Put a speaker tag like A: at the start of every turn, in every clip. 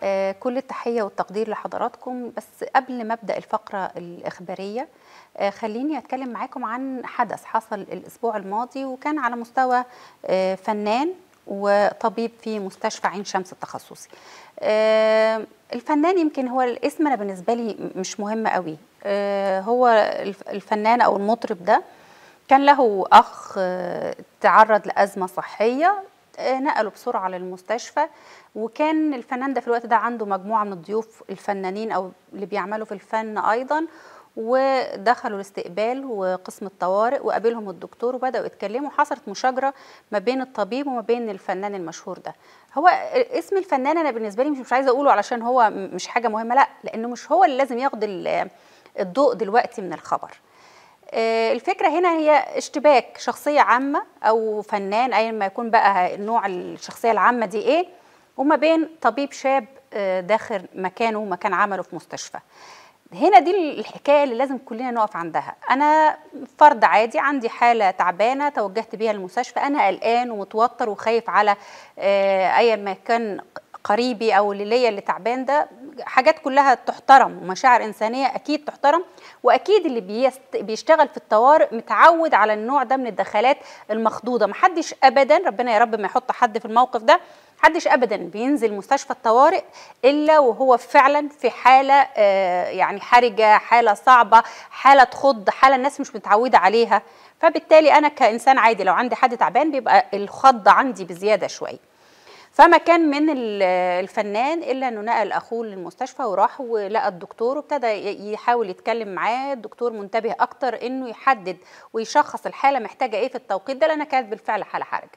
A: آه، كل التحية والتقدير لحضراتكم بس قبل ما أبدأ الفقرة الإخبارية آه، خليني أتكلم معاكم عن حدث حصل الأسبوع الماضي وكان على مستوى آه، فنان وطبيب في مستشفى عين شمس التخصصي الفنان يمكن هو الاسم أنا بالنسبة لي مش مهم قوي هو الفنان أو المطرب ده كان له أخ تعرض لأزمة صحية نقله بسرعه للمستشفى وكان الفنان ده في الوقت ده عنده مجموعه من الضيوف الفنانين او اللي بيعملوا في الفن ايضا ودخلوا الاستقبال وقسم الطوارئ وقابلهم الدكتور وبداوا يتكلموا حصلت مشاجره ما بين الطبيب وما بين الفنان المشهور ده هو اسم الفنان انا بالنسبه لي مش مش عايزه اقوله علشان هو مش حاجه مهمه لا لانه مش هو اللي لازم ياخد الضوء دلوقتي من الخبر آه، الفكره هنا هي اشتباك شخصيه عامه او فنان ايا ما يكون بقى نوع الشخصيه العامه دي ايه وما بين طبيب شاب آه، داخل مكانه مكان عمله في مستشفى هنا دي الحكايه اللي لازم كلنا نقف عندها انا فرد عادي عندي حاله تعبانه توجهت بيها المستشفى انا قلقان ومتوتر وخايف على آه، ايا ما كان قريبي او اللي ليا اللي تعبان ده حاجات كلها تحترم ومشاعر انسانيه اكيد تحترم واكيد اللي بيست... بيشتغل في الطوارئ متعود على النوع ده من الدخلات المخضوضه محدش ابدا ربنا يا رب ما يحط حد في الموقف ده محدش ابدا بينزل مستشفى الطوارئ الا وهو فعلا في حاله آه، يعني حرجه حاله صعبه حاله تخض حاله الناس مش متعوده عليها فبالتالي انا كانسان عادي لو عندي حد تعبان بيبقى الخض عندي بزياده شويه فما كان من الفنان الا انه نقل اخوه للمستشفى وراح ولقى الدكتور وابتدى يحاول يتكلم معاه الدكتور منتبه اكتر انه يحدد ويشخص الحاله محتاجه ايه في التوقيت ده لانها كانت بالفعل حاله حرجه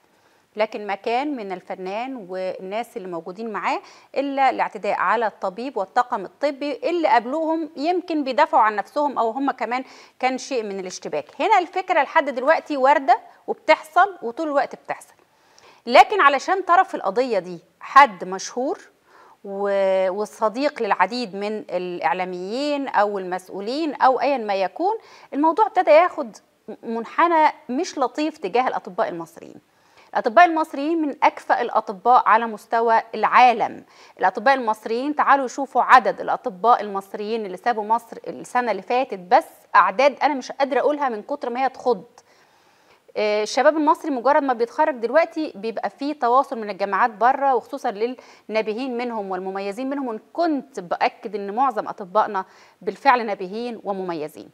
A: لكن ما كان من الفنان والناس اللي موجودين معاه الا الاعتداء على الطبيب والطاقم الطبي اللي قبلوهم يمكن بيدافعوا عن نفسهم او هم كمان كان شيء من الاشتباك هنا الفكره لحد دلوقتي وارده وبتحصل وطول الوقت بتحصل لكن علشان طرف القضية دي حد مشهور والصديق للعديد من الإعلاميين أو المسؤولين أو أيا ما يكون الموضوع ابتدى ياخد منحنى مش لطيف تجاه الأطباء المصريين الأطباء المصريين من أكفأ الأطباء على مستوى العالم الأطباء المصريين تعالوا شوفوا عدد الأطباء المصريين اللي سابوا مصر السنة اللي فاتت بس أعداد أنا مش قادرة أقولها من كتر ما هي تخض آه، الشباب المصري مجرد ما بيتخرج دلوقتي بيبقى فيه تواصل من الجامعات بره وخصوصا للنابهين منهم والمميزين منهم وان كنت باكد ان معظم اطبائنا بالفعل نابهين ومميزين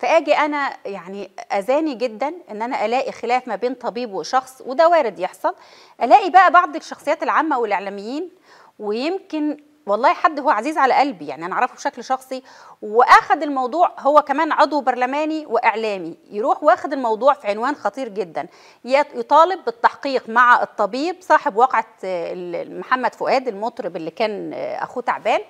A: فاجي انا يعني اذاني جدا ان انا الاقي خلاف ما بين طبيب وشخص وده وارد يحصل الاقي بقى بعض الشخصيات العامه والاعلاميين ويمكن والله حد هو عزيز على قلبي يعني انا اعرفه بشكل شخصي واخد الموضوع هو كمان عضو برلماني واعلامي يروح واخد الموضوع في عنوان خطير جدا يطالب بالتحقيق مع الطبيب صاحب واقعه محمد فؤاد المطرب اللي كان آه، اخوه تعبان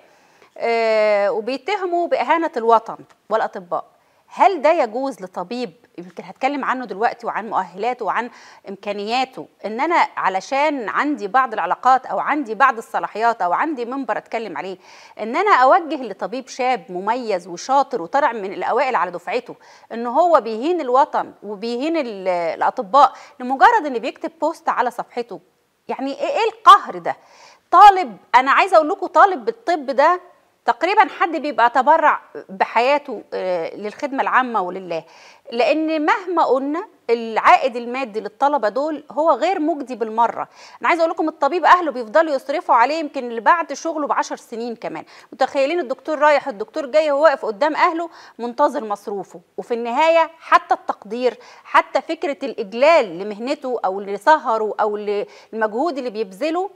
A: آه، وبيتهموا باهانه الوطن والاطباء هل ده يجوز لطبيب يمكن هتكلم عنه دلوقتي وعن مؤهلاته وعن امكانياته ان انا علشان عندي بعض العلاقات او عندي بعض الصلاحيات او عندي منبر اتكلم عليه ان انا اوجه لطبيب شاب مميز وشاطر وطلع من الاوائل على دفعته ان هو بيهين الوطن وبيهين الاطباء لمجرد ان بيكتب بوست على صفحته يعني ايه القهر ده طالب انا عايزه اقول لكم طالب بالطب ده تقريبا حد بيبقى تبرع بحياته آه، للخدمة العامة ولله لأن مهما قلنا العائد المادي للطلبة دول هو غير مجدي بالمرة أنا عايز أقول لكم الطبيب أهله بيفضلوا يصرفوا عليه يمكن اللي بعد شغله بعشر سنين كمان متخيلين الدكتور رايح الدكتور جاي هو واقف قدام أهله منتظر مصروفه وفي النهاية حتى التقدير حتى فكرة الإجلال لمهنته أو لسهره أو المجهود اللي بيبذله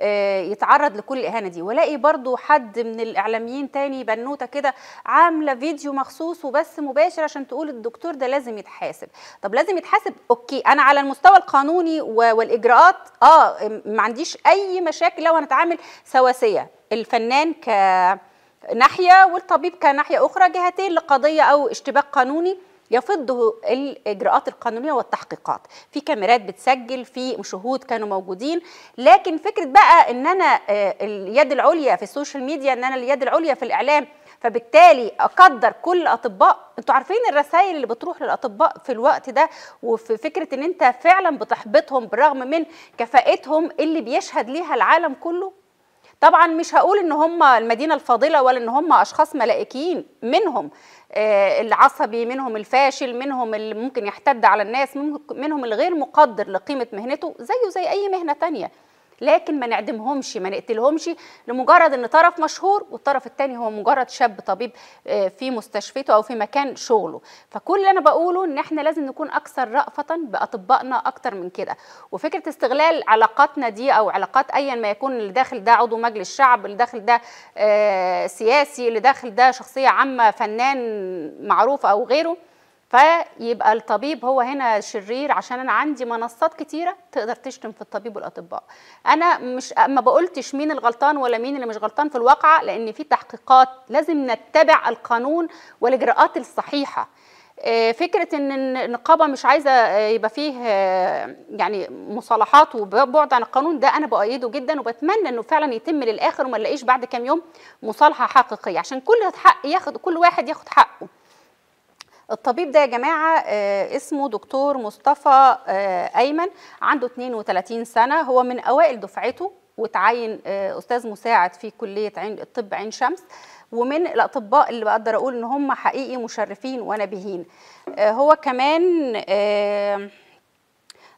A: آه، يتعرض لكل الاهانه دي ولاقي برضو حد من الاعلاميين تاني بنوته كده عامله فيديو مخصوص وبس مباشر عشان تقول الدكتور ده لازم يتحاسب طب لازم يتحاسب اوكي انا على المستوى القانوني والاجراءات اه ما عنديش اي مشاكل لو هنتعامل سواسيه الفنان ك ناحيه والطبيب كناحيه اخرى جهتين لقضيه او اشتباك قانوني يفض الاجراءات القانونيه والتحقيقات في كاميرات بتسجل في شهود كانوا موجودين لكن فكره بقى ان انا آه، اليد العليا في السوشيال ميديا ان انا اليد العليا في الاعلام فبالتالي اقدر كل الاطباء انتوا عارفين الرسائل اللي بتروح للاطباء في الوقت ده وفي فكره ان انت فعلا بتحبطهم بالرغم من كفاءتهم اللي بيشهد ليها العالم كله طبعا مش هقول ان هم المدينه الفاضله ولا ان هم اشخاص ملائكيين منهم آه، العصبي منهم الفاشل منهم اللي ممكن يحتد على الناس منهم الغير مقدر لقيمه مهنته زيه زي اي مهنه تانية لكن ما نعدمهمش ما نقتلهمش لمجرد ان طرف مشهور والطرف الثاني هو مجرد شاب طبيب آه، في مستشفيته او في مكان شغله فكل اللي انا بقوله ان احنا لازم نكون اكثر رأفة باطبائنا اكثر من كده وفكره استغلال علاقاتنا دي او علاقات ايا ما يكون اللي داخل ده عضو مجلس شعب اللي داخل ده آه، سياسي اللي داخل ده شخصيه عامه فنان معروف او غيره فيبقى الطبيب هو هنا شرير عشان انا عندي منصات كتيره تقدر تشتم في الطبيب والاطباء انا مش ما بقولتش مين الغلطان ولا مين اللي مش غلطان في الواقعه لان في تحقيقات لازم نتبع القانون والاجراءات الصحيحه آه، فكره ان النقابه مش عايزه آه، يبقى فيه آه، يعني مصالحات وبعد عن القانون ده انا بؤيده جدا وبتمنى انه فعلا يتم للاخر وما نلاقيش بعد كام يوم مصالحه حقيقيه عشان كل حق ياخد كل واحد ياخد حقه الطبيب ده يا جماعه آه، اسمه دكتور مصطفى آه، ايمن عنده 32 سنه هو من اوائل دفعته وتعين آه، استاذ مساعد في كليه عين الطب عين شمس ومن الاطباء اللي بقدر اقول ان هم حقيقي مشرفين ونبيهين هو كمان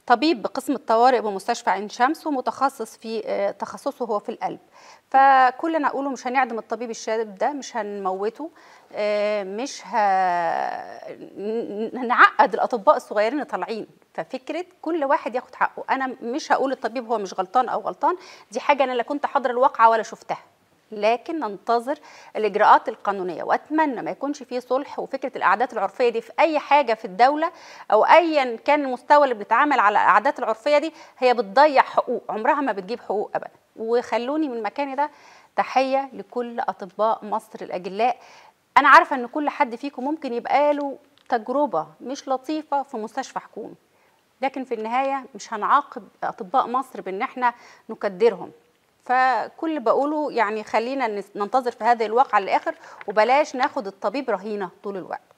A: طبيب بقسم الطوارئ بمستشفى عين شمس ومتخصص في آه، تخصصه هو في القلب فكل انا اقوله مش هنعدم الطبيب الشاب ده مش هنموته آه، مش هنعقد الاطباء الصغيرين اللي طالعين ففكره كل واحد ياخد حقه انا مش هقول الطبيب هو مش غلطان او غلطان دي حاجه انا لا كنت حاضر الواقعه ولا شفتها لكن ننتظر الاجراءات القانونيه واتمنى ما يكونش في صلح وفكره الاعداد العرفيه دي في اي حاجه في الدوله او ايا كان المستوى اللي بنتعامل على الاعداد العرفيه دي هي بتضيع حقوق عمرها ما بتجيب حقوق ابدا وخلوني من مكاني ده تحيه لكل اطباء مصر الاجلاء انا عارفه ان كل حد فيكم ممكن يبقى له تجربه مش لطيفه في مستشفى حكومي لكن في النهايه مش هنعاقب اطباء مصر بان احنا نكدرهم فكل بقوله يعني خلينا ننتظر في هذه الواقعة للاخر وبلاش ناخد الطبيب رهينه طول الوقت